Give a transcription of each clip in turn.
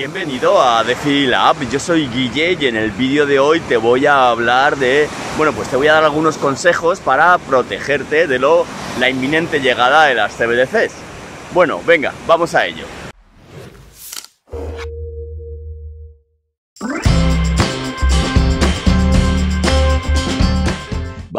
Bienvenido a Defila App. yo soy Guille y en el vídeo de hoy te voy a hablar de, bueno, pues te voy a dar algunos consejos para protegerte de lo, la inminente llegada de las CBDCs. Bueno, venga, vamos a ello.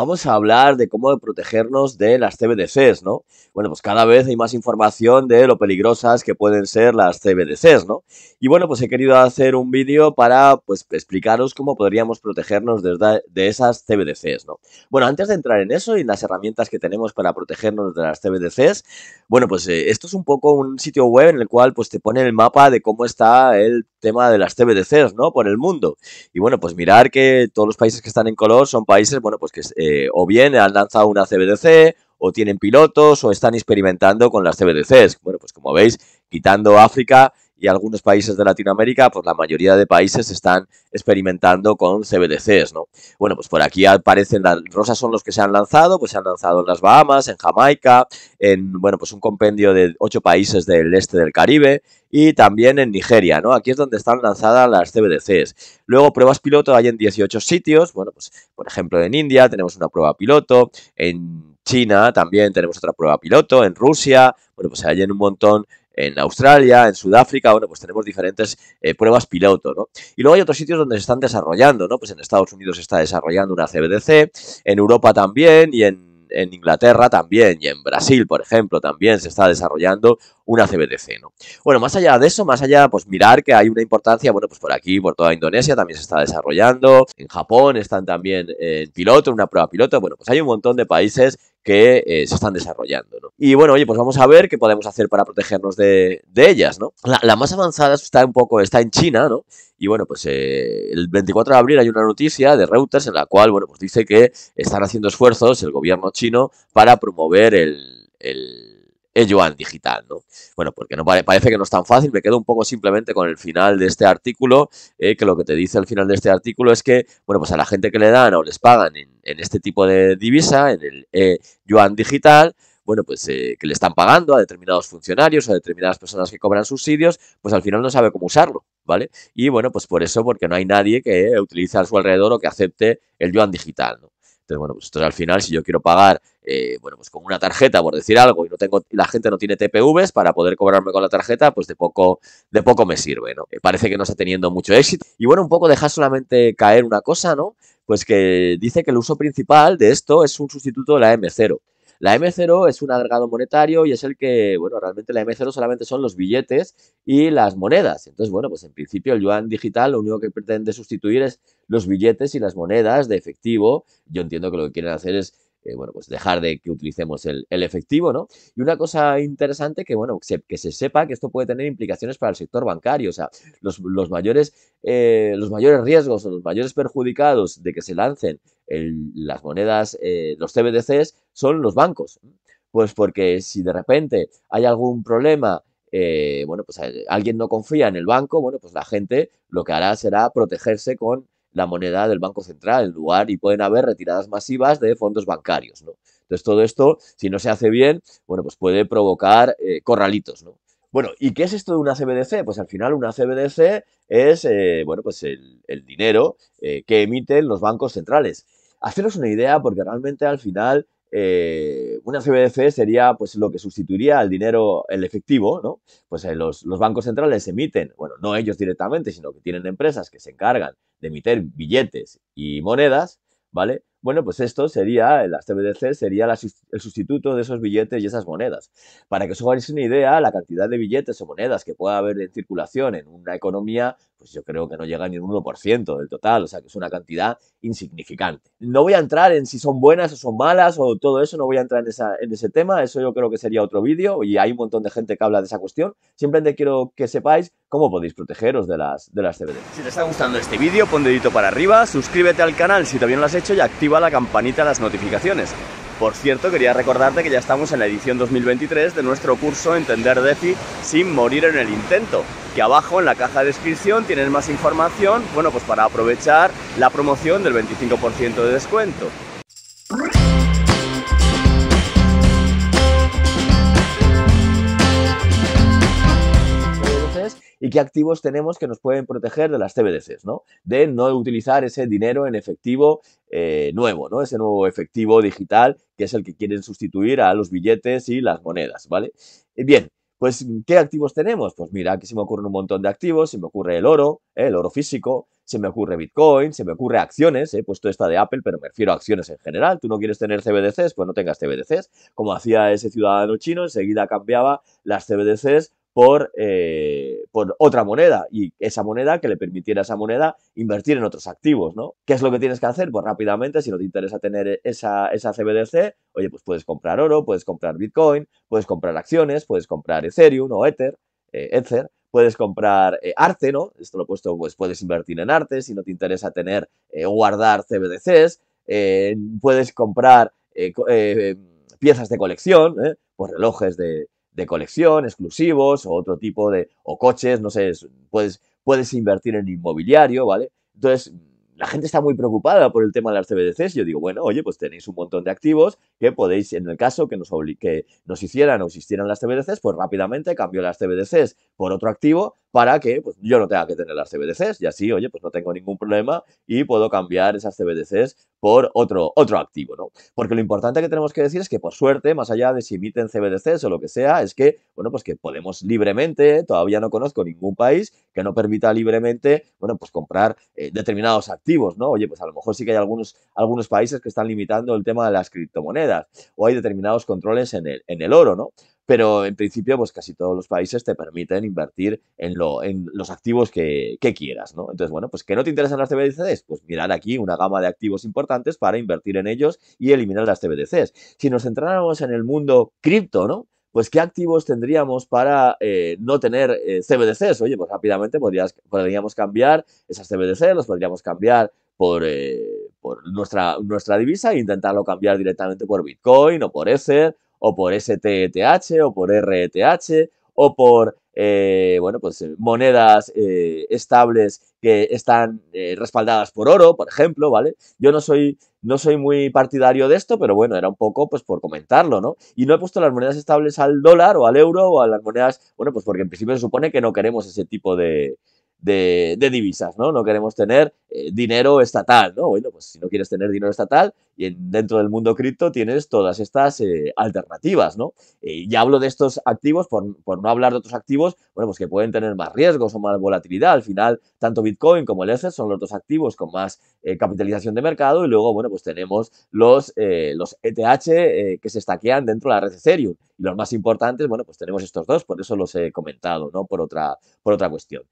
vamos a hablar de cómo protegernos de las CBDCs, ¿no? Bueno, pues cada vez hay más información de lo peligrosas que pueden ser las CBDCs, ¿no? Y bueno, pues he querido hacer un vídeo para pues explicaros cómo podríamos protegernos de, esas CBDCs, ¿no? Bueno, antes de entrar en eso y en las herramientas que tenemos para protegernos de las CBDCs, bueno, pues eh, esto es un poco un sitio web en el cual pues te pone el mapa de cómo está el tema de las CBDCs, ¿no? Por el mundo. Y bueno, pues mirar que todos los países que están en color son países, bueno, pues que eh, o bien han lanzado una CBDC, o tienen pilotos, o están experimentando con las CBDCs. Bueno, pues como veis, quitando África y algunos países de Latinoamérica, pues la mayoría de países están experimentando con CBDCs, ¿no? Bueno, pues por aquí aparecen las rosas son los que se han lanzado, pues se han lanzado en las Bahamas, en Jamaica, en, bueno, pues un compendio de ocho países del este del Caribe y también en Nigeria, ¿no? Aquí es donde están lanzadas las CBDCs. Luego, pruebas piloto hay en 18 sitios, bueno, pues por ejemplo en India tenemos una prueba piloto, en China también tenemos otra prueba piloto, en Rusia, bueno, pues hay en un montón en Australia, en Sudáfrica, bueno, pues tenemos diferentes eh, pruebas piloto, ¿no? Y luego hay otros sitios donde se están desarrollando, ¿no? Pues en Estados Unidos se está desarrollando una CBDC, en Europa también y en Inglaterra también y en Brasil, por ejemplo, también se está desarrollando una CBDC, ¿no? Bueno, más allá de eso, más allá, pues mirar que hay una importancia, bueno, pues por aquí, por toda Indonesia también se está desarrollando, en Japón están también en piloto, una prueba piloto, bueno, pues hay un montón de países que eh, se están desarrollando. ¿no? Y bueno, oye, pues vamos a ver qué podemos hacer para protegernos de, de ellas. ¿no? La, más avanzada está un poco está en China, ¿no? Y bueno, pues eh, el 24 de abril hay una noticia de Reuters en la cual, bueno, pues dice que están haciendo esfuerzos el gobierno chino para promover el el yuan digital, ¿no? Bueno, porque no parece que no es tan fácil, me quedo un poco simplemente con el final de este artículo, eh, que lo que te dice al final de este artículo es que, bueno, pues a la gente que le dan o les pagan en, este tipo de divisa, en el eh, yuan digital, bueno, pues eh, que le están pagando a determinados funcionarios, o a determinadas personas que cobran subsidios, pues al final no sabe cómo usarlo, ¿vale? Y bueno, pues por eso, porque no hay nadie que utilice a su alrededor o que acepte el yuan digital, ¿no? Entonces, bueno, pues al final, si yo quiero pagar, eh, bueno, pues con una tarjeta, por decir algo, y no tengo, la gente no tiene TPVs para poder cobrarme con la tarjeta, pues de poco, de poco me sirve, ¿no? Eh, parece que no está teniendo mucho éxito. Y bueno, un poco dejar solamente caer una cosa, ¿no? Pues que dice que el uso principal de esto es un sustituto de la M0. La M0 es un agregado monetario y es el que, bueno, realmente la M0 solamente son los billetes y las monedas. Entonces, bueno, pues en principio el yuan digital lo único que pretende sustituir es los billetes y las monedas de efectivo. Yo entiendo que lo que quieren hacer es eh, bueno, pues dejar de que utilicemos el, efectivo, ¿no? Y una cosa interesante que, bueno, que se sepa que esto puede tener implicaciones para el sector bancario, o sea, los, mayores, eh, los mayores riesgos o los mayores perjudicados de que se lancen las monedas, eh, los CBDCs, son los bancos. Pues porque si de repente hay algún problema bueno, pues alguien no confía en el banco, bueno, pues la gente lo que hará será protegerse con la moneda del Banco Central en lugar y pueden haber retiradas masivas de fondos bancarios. ¿no? Entonces todo esto, si no se hace bien, bueno, pues puede provocar eh, corralitos. ¿no? Bueno, ¿y qué es esto de una CBDC? Pues al final una CBDC es eh, bueno, pues el, dinero eh, que emiten los bancos centrales. Haceros una idea porque realmente al final una CBDC sería pues lo que sustituiría al dinero, el efectivo, ¿no? Pues los, los, bancos centrales emiten, bueno, no ellos directamente, sino que tienen empresas que se encargan de emitir billetes y monedas, ¿vale? Bueno, pues esto sería, las CBDC sería el sustituto de esos billetes y esas monedas. Para que os hagáis una idea, la cantidad de billetes o monedas que pueda haber en circulación en una economía, pues yo creo que no llega ni un 1% del total, o sea que es una cantidad insignificante. No voy a entrar en si son buenas o son malas o todo eso, no voy a entrar en, ese tema, eso yo creo que sería otro vídeo y hay un montón de gente que habla de esa cuestión. Simplemente quiero que sepáis cómo podéis protegeros de las, de las CBDC. Si te está gustando este vídeo, pon dedito para arriba, suscríbete al canal si todavía no lo has hecho y activa la campanita de las notificaciones. Por cierto, quería recordarte que ya estamos en la edición 2023 de nuestro curso Entender DeFi sin morir en el intento, que abajo en la caja de descripción tienes más información, bueno, pues para aprovechar la promoción del 25% de descuento. qué activos tenemos que nos pueden proteger de las CBDCs, ¿no? De no utilizar ese dinero en efectivo eh, nuevo, ¿no? Ese nuevo efectivo digital que es el que quieren sustituir a los billetes y las monedas, ¿vale? Eh, bien, pues, ¿qué activos tenemos? Pues mira, aquí se me ocurren un montón de activos, se me ocurre el oro, eh, el oro físico, se me ocurre Bitcoin, se me ocurre acciones, he puesto esta de Apple, pero me refiero a acciones en general. Tú no quieres tener CBDCs, pues no tengas CBDCs. Como hacía ese ciudadano chino, enseguida cambiaba las CBDCs por, eh, por otra moneda y esa moneda que le permitiera a esa moneda invertir en otros activos, ¿no? ¿Qué es lo que tienes que hacer? Pues rápidamente, si no te interesa tener esa, esa CBDC, oye, pues puedes comprar oro, puedes comprar Bitcoin, puedes comprar acciones, puedes comprar Ethereum o Ether, eh, Ether, puedes comprar eh, arte, ¿no? Esto lo he puesto, pues puedes invertir en arte si no te interesa tener o guardar CBDCs, puedes comprar piezas de colección, pues relojes de, de colección, exclusivos o otro tipo de, o coches, no sé, puedes, puedes invertir en inmobiliario, ¿vale? Entonces, la gente está muy preocupada por el tema de las CBDCs. Yo digo, bueno, oye, pues tenéis un montón de activos que podéis, en el caso que nos, que nos hicieran o existieran las CBDCs, pues rápidamente cambio las CBDCs por otro activo para que pues, yo no tenga que tener las CBDCs y así, oye, pues no tengo ningún problema y puedo cambiar esas CBDCs por otro, otro activo, ¿no? Porque lo importante que tenemos que decir es que, por suerte, más allá de si emiten CBDCs o lo que sea, es que, bueno, pues que podemos libremente, todavía no conozco ningún país que no permita libremente, bueno, pues comprar eh, determinados activos, ¿no? Oye, pues a lo mejor sí que hay algunos, algunos países que están limitando el tema de las criptomonedas, o hay determinados controles en el, en el oro, ¿no? Pero en principio, pues casi todos los países te permiten invertir en, lo, en los activos que, quieras, ¿no? Entonces, bueno, pues que no te interesan las CBDCs, pues mirar aquí una gama de activos importantes para invertir en ellos y eliminar las CBDCs. Si nos centráramos en el mundo cripto, ¿no? pues qué activos tendríamos para eh, no tener eh, CBDCs. Oye, pues rápidamente podrías, podríamos cambiar esas CBDCs, las podríamos cambiar por eh, por nuestra, nuestra divisa e intentarlo cambiar directamente por Bitcoin o por Ether o por STTH o por RETH o por eh, bueno, pues, eh, monedas eh, estables que están respaldadas por oro, por ejemplo, ¿vale? Yo no soy, no soy muy partidario de esto, pero bueno, era un poco pues por comentarlo, ¿no? Y no he puesto las monedas estables al dólar o al euro o a las monedas, bueno, pues porque en principio se supone que no queremos ese tipo de, de divisas, ¿no? No queremos tener eh, dinero estatal, ¿no? Bueno, pues si no quieres tener dinero estatal, y dentro del mundo cripto tienes todas estas eh, alternativas, ¿no? Eh, y ya hablo de estos activos, por, no hablar de otros activos, bueno, pues que pueden tener más riesgos o más volatilidad. Al final, tanto Bitcoin como el Ether son los dos activos con más capitalización de mercado y luego, bueno, pues tenemos los, los ETH que se estaquean dentro de la red Ethereum. Y los más importantes, bueno, pues tenemos estos dos, por eso los he comentado, ¿no? Por otra, por otra cuestión.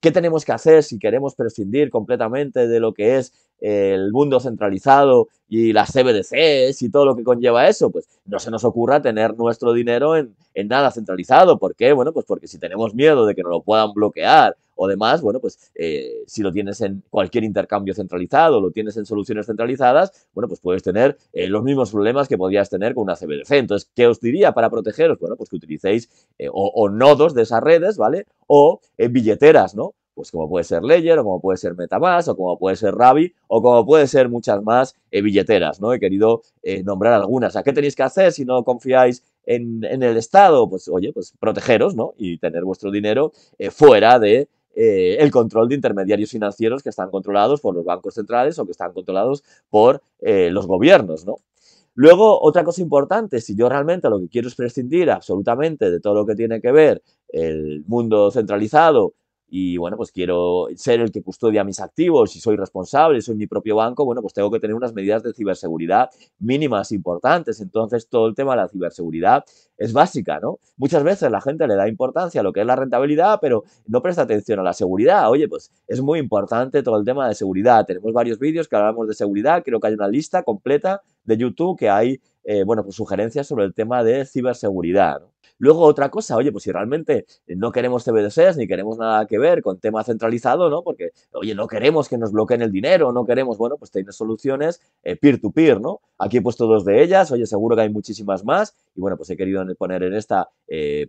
¿Qué tenemos que hacer si queremos prescindir completamente de lo que es el mundo centralizado y las CBDCs y todo lo que conlleva eso, pues no se nos ocurra tener nuestro dinero en, nada centralizado. ¿Por qué? Bueno, pues porque si tenemos miedo de que nos lo puedan bloquear o demás, bueno, pues eh, si lo tienes en cualquier intercambio centralizado, lo tienes en soluciones centralizadas, bueno, pues puedes tener eh, los mismos problemas que podrías tener con una CBDC. Entonces, ¿qué os diría para protegeros? Bueno, pues que utilicéis eh, o, o, nodos de esas redes, ¿vale? O billeteras, ¿no? pues como puede ser Ledger, o como puede ser Metamask, o como puede ser Rabi, o como puede ser muchas más eh, billeteras, ¿no? He querido eh, nombrar algunas. ¿A qué tenéis que hacer si no confiáis en, el Estado? Pues, oye, pues protegeros, ¿no? Y tener vuestro dinero eh, fuera de el control de intermediarios financieros que están controlados por los bancos centrales o que están controlados por los gobiernos, ¿no? Luego, otra cosa importante, si yo realmente lo que quiero es prescindir absolutamente de todo lo que tiene que ver el mundo centralizado y bueno, pues quiero ser el que custodia mis activos y soy responsable, soy mi propio banco, bueno, pues tengo que tener unas medidas de ciberseguridad mínimas importantes. Entonces, todo el tema de la ciberseguridad es básica, ¿no? Muchas veces la gente le da importancia a lo que es la rentabilidad, pero no presta atención a la seguridad. Oye, pues es muy importante todo el tema de seguridad. Tenemos varios vídeos que hablamos de seguridad, creo que hay una lista completa de YouTube que hay, eh, bueno, pues sugerencias sobre el tema de ciberseguridad, ¿no? Luego otra cosa, oye, pues si realmente eh, no queremos CBDCs ni queremos nada que ver con tema centralizado, ¿no? Porque, oye, no queremos que nos bloqueen el dinero, no queremos, bueno, pues tienes soluciones eh, peer-to-peer, ¿no? Aquí he puesto dos de ellas, oye, seguro que hay muchísimas más y bueno, pues he querido poner en esta eh,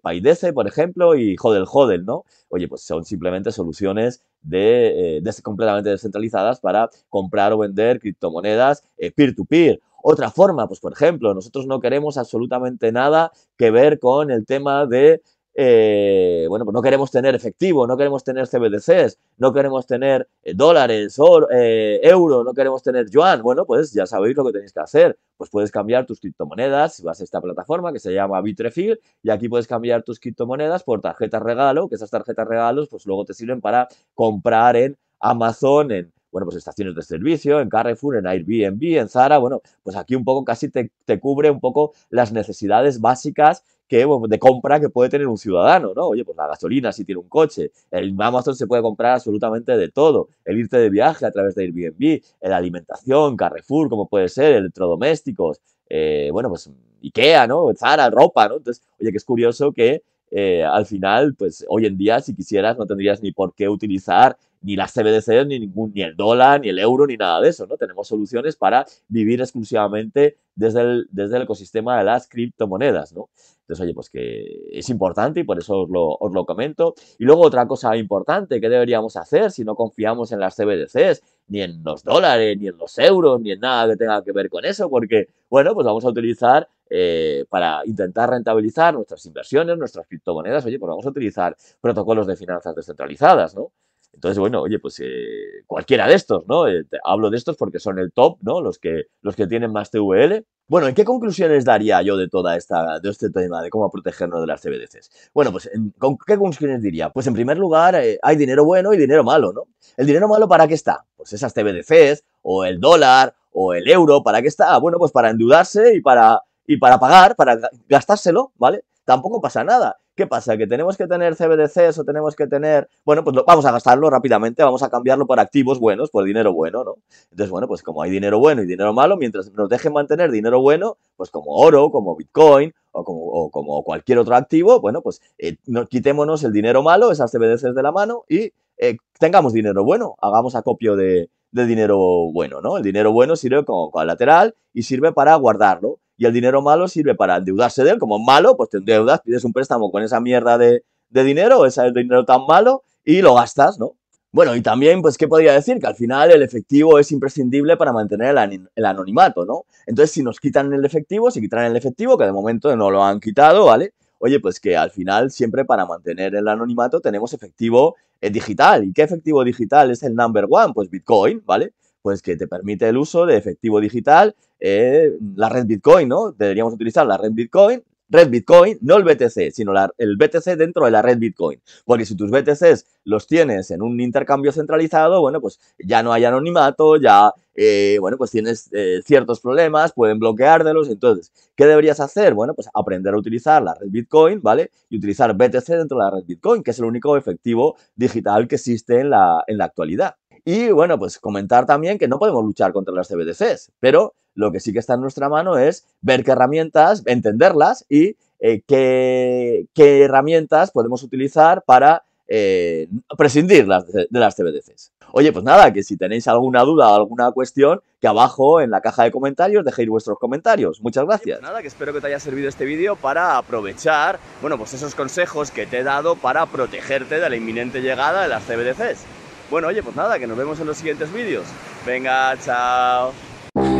por ejemplo, y Hodel Hodel, ¿no? Oye, pues son simplemente soluciones de, eh, completamente descentralizadas para comprar o vender criptomonedas peer to -peer otra forma. Pues, por ejemplo, nosotros no queremos absolutamente nada que ver con el tema de eh, bueno, pues no queremos tener efectivo, no queremos tener CBDCs, no queremos tener eh, dólares, o eh, euros, no queremos tener yuan. Bueno, pues ya sabéis lo que tenéis que hacer. Pues puedes cambiar tus criptomonedas si vas a esta plataforma que se llama Bitrefill y aquí puedes cambiar tus criptomonedas por tarjetas regalo, que esas tarjetas regalos pues luego te sirven para comprar en Amazon, en bueno, pues estaciones de servicio, en Carrefour, en Airbnb, en Zara, bueno, pues aquí un poco casi te, cubre un poco las necesidades básicas que, de compra que puede tener un ciudadano, ¿no? Oye, pues la gasolina si tiene un coche, el Amazon se puede comprar absolutamente de todo, el irte de viaje a través de Airbnb, la alimentación, Carrefour, como puede ser, electrodomésticos, eh, bueno, pues Ikea, ¿no? Zara, ropa, ¿no? Entonces, oye, que es curioso que eh, al final, pues hoy en día, si quisieras, no tendrías ni por qué utilizar ni las CBDC, ni, ningún, ni el dólar, ni el euro, ni nada de eso, ¿no? Tenemos soluciones para vivir exclusivamente desde el, desde el ecosistema de las criptomonedas, ¿no? Entonces, oye, pues que es importante y por eso os lo, os comento. Y luego otra cosa importante que deberíamos hacer si no confiamos en las CBDCs, ni en los dólares, ni en los euros, ni en nada que tenga que ver con eso, porque, bueno, pues vamos a utilizar eh, para intentar rentabilizar nuestras inversiones, nuestras criptomonedas, oye, pues vamos a utilizar protocolos de finanzas descentralizadas, ¿no? Entonces, bueno, oye, pues eh, cualquiera de estos, ¿no? Eh, hablo de estos porque son el top, ¿no? Los que, los que tienen más TVL. Bueno, ¿en qué conclusiones daría yo de toda esta, de este tema de cómo protegernos de las CBDCs? Bueno, pues, ¿con qué conclusiones diría? Pues en primer lugar, eh, hay dinero bueno y dinero malo, ¿no? ¿El dinero malo para qué está? Pues esas CBDCs, o el dólar, o el euro, ¿para qué está? Ah, bueno, pues para endeudarse y para, y para pagar, para gastárselo, ¿vale? tampoco pasa nada. ¿Qué pasa? ¿Que tenemos que tener CBDCs o tenemos que tener... Bueno, pues vamos a gastarlo rápidamente, vamos a cambiarlo por activos buenos, por dinero bueno, ¿no? Entonces, bueno, pues como hay dinero bueno y dinero malo, mientras nos dejen mantener dinero bueno, pues como oro, como Bitcoin o como, cualquier otro activo, bueno, pues eh, no, quitémonos el dinero malo, esas CBDCs de la mano y eh, tengamos dinero bueno, hagamos acopio de, de dinero bueno, ¿no? El dinero bueno sirve como colateral y sirve para guardarlo y el dinero malo sirve para endeudarse de él, como malo, pues te endeudas, pides un préstamo con esa mierda de, de dinero, ese dinero tan malo, y lo gastas, ¿no? Bueno, y también, pues, ¿qué podría decir? Que al final el efectivo es imprescindible para mantener el, anonimato, ¿no? Entonces, si nos quitan el efectivo, si quitan el efectivo, que de momento no lo han quitado, ¿vale? Oye, pues que al final siempre para mantener el anonimato tenemos efectivo eh, digital. ¿Y qué efectivo digital es el number one? Pues Bitcoin, ¿vale? pues que te permite el uso de efectivo digital, eh, la red Bitcoin, ¿no? Deberíamos utilizar la red Bitcoin, red Bitcoin, no el BTC, sino el BTC dentro de la red Bitcoin. Porque si tus BTCs los tienes en un intercambio centralizado, bueno, pues ya no hay anonimato, ya, eh, bueno, pues tienes eh, ciertos problemas, pueden los. Entonces, ¿qué deberías hacer? Bueno, pues aprender a utilizar la red Bitcoin, ¿vale? Y utilizar BTC dentro de la red Bitcoin, que es el único efectivo digital que existe en la, en la actualidad. Y bueno, pues comentar también que no podemos luchar contra las CBDCs, pero lo que sí que está en nuestra mano es ver qué herramientas, entenderlas y eh, qué, herramientas podemos utilizar para eh, prescindir de las CBDCs. Oye, pues nada, que si tenéis alguna duda o alguna cuestión, que abajo en la caja de comentarios dejéis vuestros comentarios. Muchas pues gracias. nada, que espero que te haya servido este vídeo para aprovechar, bueno, pues esos consejos que te he dado para protegerte de la inminente llegada de las CBDCs. Bueno, oye, pues nada, que nos vemos en los siguientes vídeos. Venga, chao.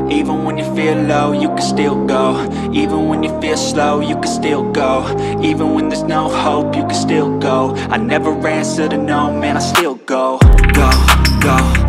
Even when you feel low, you can still go Even when you feel slow, you can still go Even when there's no hope, you can still go I never answer to no, man, I still go Go, go